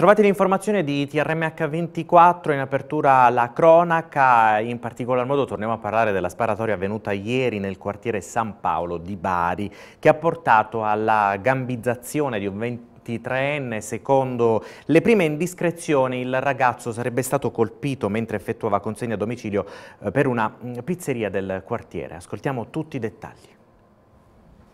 Trovate l'informazione di TRMH24 in apertura alla cronaca, in particolar modo torniamo a parlare della sparatoria avvenuta ieri nel quartiere San Paolo di Bari che ha portato alla gambizzazione di un 20 23enne, secondo le prime indiscrezioni il ragazzo sarebbe stato colpito mentre effettuava consegna a domicilio eh, per una mm, pizzeria del quartiere. Ascoltiamo tutti i dettagli.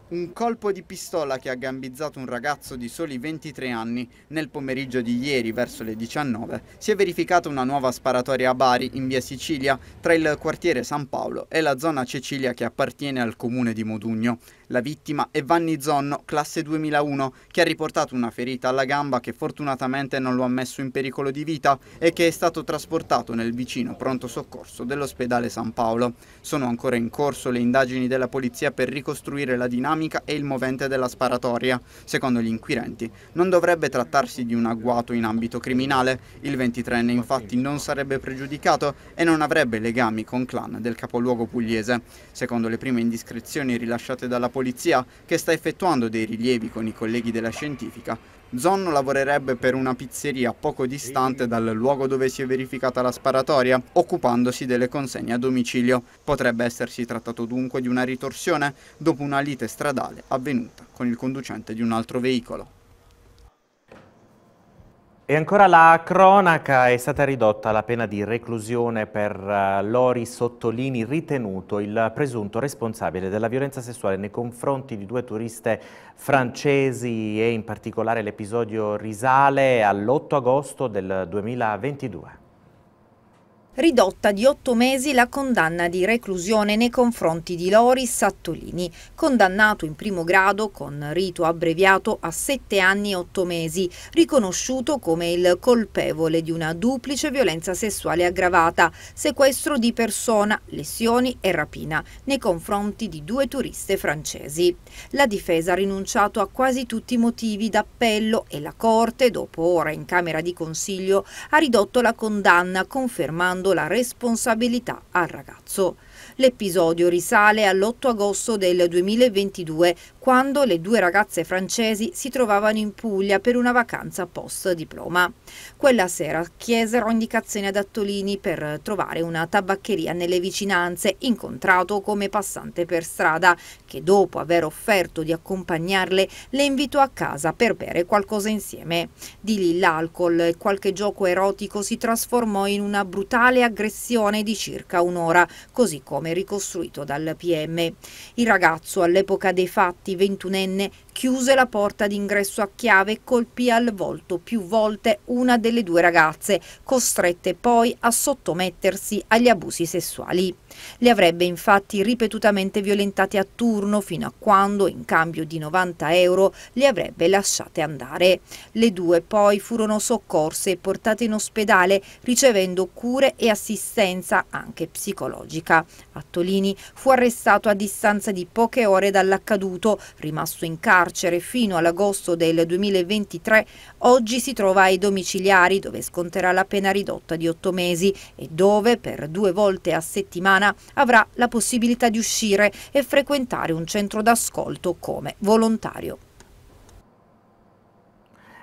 Un colpo di pistola che ha gambizzato un ragazzo di soli 23 anni. Nel pomeriggio di ieri, verso le 19, si è verificata una nuova sparatoria a Bari, in via Sicilia, tra il quartiere San Paolo e la zona Cecilia che appartiene al comune di Modugno. La vittima è Vanni Zonno, classe 2001, che ha riportato una ferita alla gamba che fortunatamente non lo ha messo in pericolo di vita e che è stato trasportato nel vicino pronto soccorso dell'ospedale San Paolo. Sono ancora in corso le indagini della polizia per ricostruire la dinamica e il movente della sparatoria. Secondo gli inquirenti, non dovrebbe trattarsi di un agguato in ambito criminale. Il 23enne infatti non sarebbe pregiudicato e non avrebbe legami con clan del capoluogo pugliese. Secondo le prime indiscrezioni rilasciate dalla polizia, polizia, che sta effettuando dei rilievi con i colleghi della scientifica, Zon lavorerebbe per una pizzeria poco distante dal luogo dove si è verificata la sparatoria, occupandosi delle consegne a domicilio. Potrebbe essersi trattato dunque di una ritorsione dopo una lite stradale avvenuta con il conducente di un altro veicolo. E ancora la cronaca è stata ridotta la pena di reclusione per eh, Lori Sottolini, ritenuto il presunto responsabile della violenza sessuale nei confronti di due turiste francesi e in particolare l'episodio risale all'8 agosto del 2022 ridotta di otto mesi la condanna di reclusione nei confronti di Lori Sattolini, condannato in primo grado con rito abbreviato a sette anni e otto mesi, riconosciuto come il colpevole di una duplice violenza sessuale aggravata, sequestro di persona, lesioni e rapina nei confronti di due turiste francesi. La difesa ha rinunciato a quasi tutti i motivi d'appello e la Corte, dopo ora in Camera di Consiglio, ha ridotto la condanna confermando affidando la responsabilità al ragazzo. L'episodio risale all'8 agosto del 2022, quando le due ragazze francesi si trovavano in Puglia per una vacanza post diploma. Quella sera chiesero indicazioni ad Attolini per trovare una tabaccheria nelle vicinanze, incontrato come passante per strada, che dopo aver offerto di accompagnarle le invitò a casa per bere qualcosa insieme. Di lì l'alcol e qualche gioco erotico si trasformò in una brutale aggressione di circa un'ora, così come ricostruito dal PM. Il ragazzo all'epoca dei fatti il ventunenne chiuse la porta d'ingresso a chiave e colpì al volto più volte una delle due ragazze, costrette poi a sottomettersi agli abusi sessuali. Li avrebbe infatti ripetutamente violentate a turno fino a quando, in cambio di 90 euro, le avrebbe lasciate andare. Le due poi furono soccorse e portate in ospedale ricevendo cure e assistenza anche psicologica. Attolini fu arrestato a distanza di poche ore dall'accaduto, rimasto in carcere fino all'agosto del 2023, oggi si trova ai domiciliari dove sconterà la pena ridotta di otto mesi e dove per due volte a settimana settimana avrà la possibilità di uscire e frequentare un centro d'ascolto come volontario.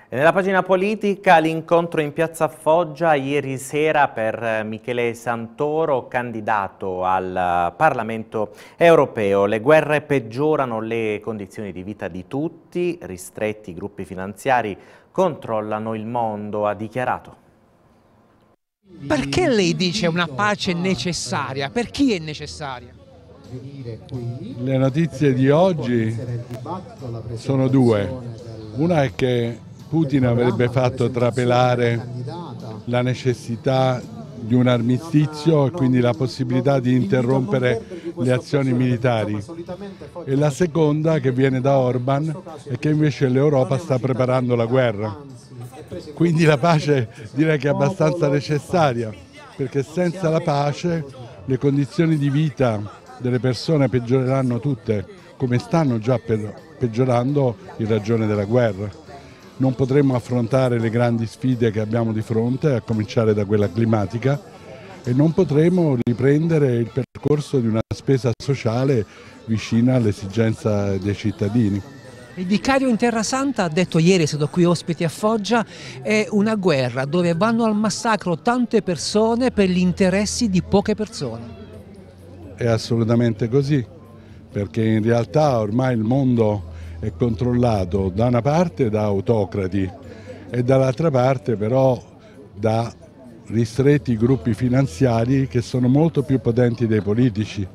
E nella pagina politica l'incontro in piazza Foggia ieri sera per eh, Michele Santoro, candidato al eh, Parlamento europeo. Le guerre peggiorano le condizioni di vita di tutti, ristretti gruppi finanziari controllano il mondo, ha dichiarato. Perché lei dice una pace necessaria? Per chi è necessaria? Le notizie di oggi sono due. Una è che Putin avrebbe fatto trapelare la necessità di un armistizio e quindi la possibilità di interrompere le azioni militari. E la seconda che viene da Orban è che invece l'Europa sta preparando la guerra. Quindi la pace direi che è abbastanza necessaria, perché senza la pace le condizioni di vita delle persone peggioreranno tutte, come stanno già peggiorando in ragione della guerra. Non potremo affrontare le grandi sfide che abbiamo di fronte, a cominciare da quella climatica, e non potremo riprendere il percorso di una spesa sociale vicina all'esigenza dei cittadini. Il vicario in Terra Santa ha detto ieri, è stato qui ospiti a Foggia, è una guerra dove vanno al massacro tante persone per gli interessi di poche persone. È assolutamente così, perché in realtà ormai il mondo è controllato da una parte da autocrati e dall'altra parte però da ristretti gruppi finanziari che sono molto più potenti dei politici.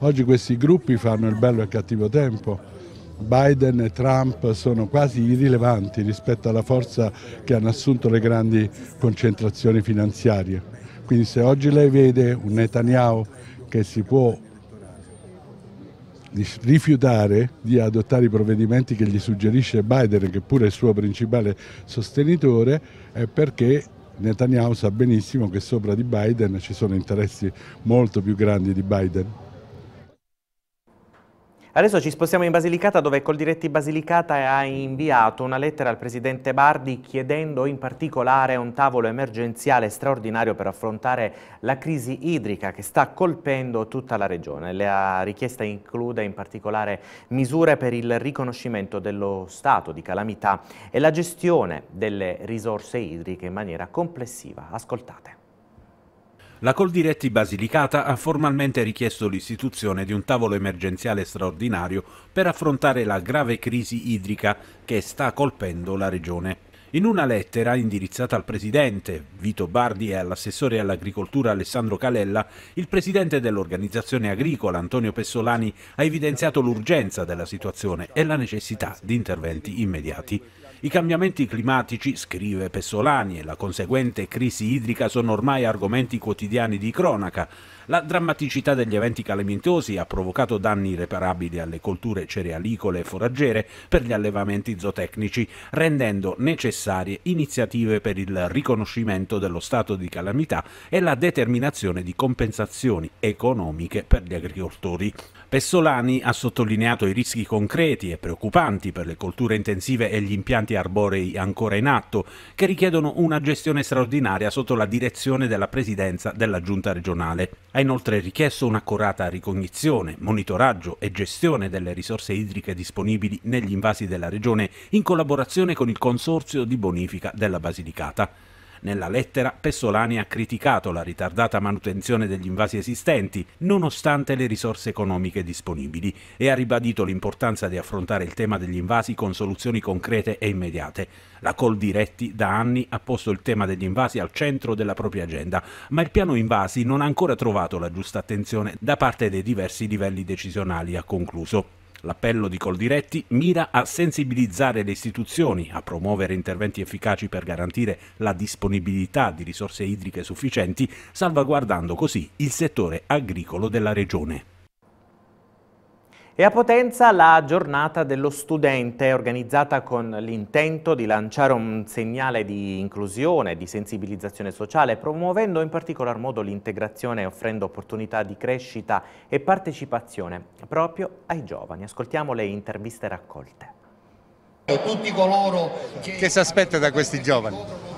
Oggi questi gruppi fanno il bello e il cattivo tempo Biden e Trump sono quasi irrilevanti rispetto alla forza che hanno assunto le grandi concentrazioni finanziarie. Quindi se oggi lei vede un Netanyahu che si può rifiutare di adottare i provvedimenti che gli suggerisce Biden, che pure è il suo principale sostenitore, è perché Netanyahu sa benissimo che sopra di Biden ci sono interessi molto più grandi di Biden. Adesso ci spostiamo in Basilicata dove Coldiretti Basilicata ha inviato una lettera al presidente Bardi chiedendo in particolare un tavolo emergenziale straordinario per affrontare la crisi idrica che sta colpendo tutta la regione. La richiesta include in particolare misure per il riconoscimento dello stato di calamità e la gestione delle risorse idriche in maniera complessiva. Ascoltate. La Coldiretti Basilicata ha formalmente richiesto l'istituzione di un tavolo emergenziale straordinario per affrontare la grave crisi idrica che sta colpendo la regione. In una lettera indirizzata al presidente Vito Bardi e all'assessore all'agricoltura Alessandro Calella, il presidente dell'organizzazione agricola Antonio Pessolani ha evidenziato l'urgenza della situazione e la necessità di interventi immediati. I cambiamenti climatici, scrive Pessolani, e la conseguente crisi idrica sono ormai argomenti quotidiani di cronaca. La drammaticità degli eventi calamitosi ha provocato danni irreparabili alle colture cerealicole e foraggere per gli allevamenti zootecnici, rendendo necessarie iniziative per il riconoscimento dello stato di calamità e la determinazione di compensazioni economiche per gli agricoltori. Pessolani ha sottolineato i rischi concreti e preoccupanti per le colture intensive e gli impianti arborei ancora in atto, che richiedono una gestione straordinaria sotto la direzione della Presidenza della Giunta regionale. Ha inoltre richiesto un'accurata ricognizione, monitoraggio e gestione delle risorse idriche disponibili negli invasi della regione in collaborazione con il Consorzio di Bonifica della Basilicata. Nella lettera Pessolani ha criticato la ritardata manutenzione degli invasi esistenti, nonostante le risorse economiche disponibili, e ha ribadito l'importanza di affrontare il tema degli invasi con soluzioni concrete e immediate. La Col Diretti da anni ha posto il tema degli invasi al centro della propria agenda, ma il piano invasi non ha ancora trovato la giusta attenzione da parte dei diversi livelli decisionali, ha concluso. L'appello di Coldiretti mira a sensibilizzare le istituzioni, a promuovere interventi efficaci per garantire la disponibilità di risorse idriche sufficienti, salvaguardando così il settore agricolo della regione. E a Potenza la giornata dello studente organizzata con l'intento di lanciare un segnale di inclusione, di sensibilizzazione sociale, promuovendo in particolar modo l'integrazione e offrendo opportunità di crescita e partecipazione proprio ai giovani. Ascoltiamo le interviste raccolte. Che si aspetta da questi giovani?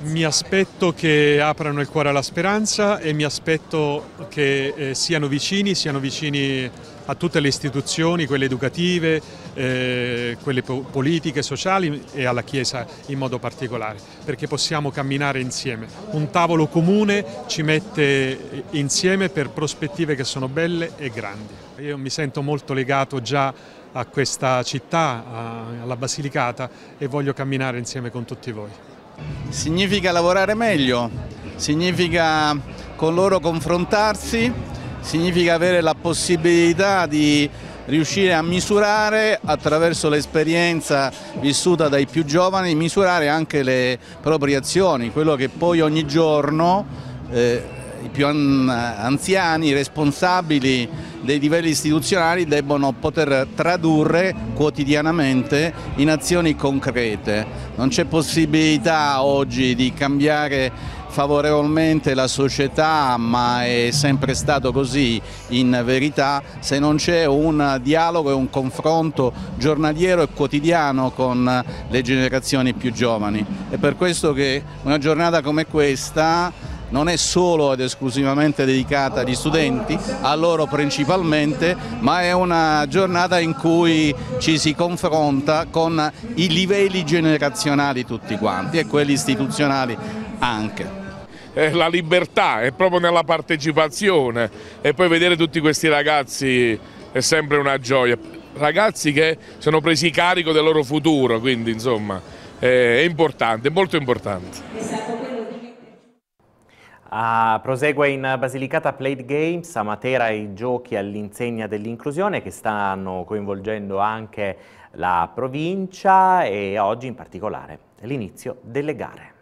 Mi aspetto che aprano il cuore alla speranza e mi aspetto che eh, siano vicini, siano vicini a tutte le istituzioni, quelle educative, eh, quelle po politiche, sociali e alla Chiesa in modo particolare, perché possiamo camminare insieme. Un tavolo comune ci mette eh, insieme per prospettive che sono belle e grandi. Io mi sento molto legato già a questa città, alla Basilicata e voglio camminare insieme con tutti voi. Significa lavorare meglio, significa con loro confrontarsi, significa avere la possibilità di riuscire a misurare attraverso l'esperienza vissuta dai più giovani, misurare anche le proprie azioni, quello che poi ogni giorno eh, i più anziani, i responsabili dei livelli istituzionali debbono poter tradurre quotidianamente in azioni concrete. Non c'è possibilità oggi di cambiare favorevolmente la società, ma è sempre stato così in verità, se non c'è un dialogo e un confronto giornaliero e quotidiano con le generazioni più giovani. È per questo che una giornata come questa non è solo ed esclusivamente dedicata agli studenti, a loro principalmente, ma è una giornata in cui ci si confronta con i livelli generazionali tutti quanti e quelli istituzionali anche la libertà, è proprio nella partecipazione e poi vedere tutti questi ragazzi è sempre una gioia. Ragazzi che sono presi carico del loro futuro, quindi insomma è importante, molto importante. Ah, prosegue in Basilicata Plate Games, a Matera i giochi all'insegna dell'inclusione che stanno coinvolgendo anche la provincia e oggi in particolare l'inizio delle gare.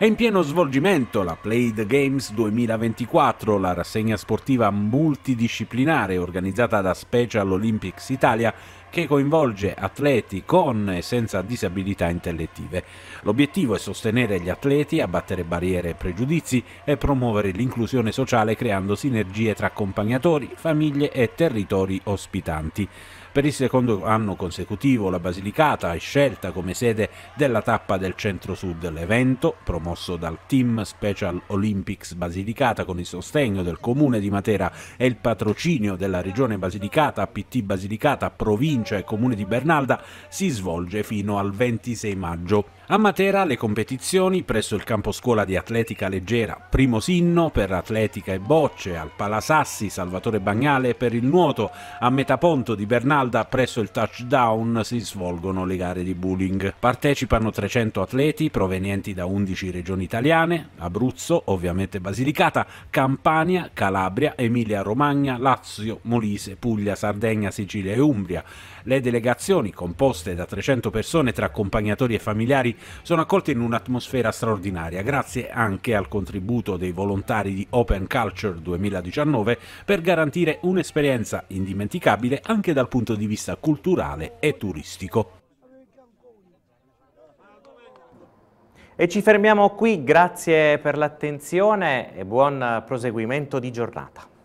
È in pieno svolgimento la Played Games 2024, la rassegna sportiva multidisciplinare organizzata da Special Olympics Italia che coinvolge atleti con e senza disabilità intellettive. L'obiettivo è sostenere gli atleti, abbattere barriere e pregiudizi e promuovere l'inclusione sociale creando sinergie tra accompagnatori, famiglie e territori ospitanti. Per il secondo anno consecutivo la Basilicata è scelta come sede della tappa del Centro-Sud. L'evento, promosso dal Team Special Olympics Basilicata con il sostegno del Comune di Matera e il patrocinio della Regione Basilicata, PT Basilicata, Provincia e Comune di Bernalda, si svolge fino al 26 maggio. A Matera le competizioni presso il campo scuola di atletica leggera Primo Sinno per atletica e bocce, al Palasassi Salvatore Bagnale per il nuoto, a Metaponto di Bernalda presso il touchdown si svolgono le gare di bowling. Partecipano 300 atleti provenienti da 11 regioni italiane, Abruzzo, ovviamente Basilicata, Campania, Calabria, Emilia-Romagna, Lazio, Molise, Puglia, Sardegna, Sicilia e Umbria. Le delegazioni, composte da 300 persone tra accompagnatori e familiari, sono accolti in un'atmosfera straordinaria, grazie anche al contributo dei volontari di Open Culture 2019 per garantire un'esperienza indimenticabile anche dal punto di vista culturale e turistico. E ci fermiamo qui, grazie per l'attenzione e buon proseguimento di giornata.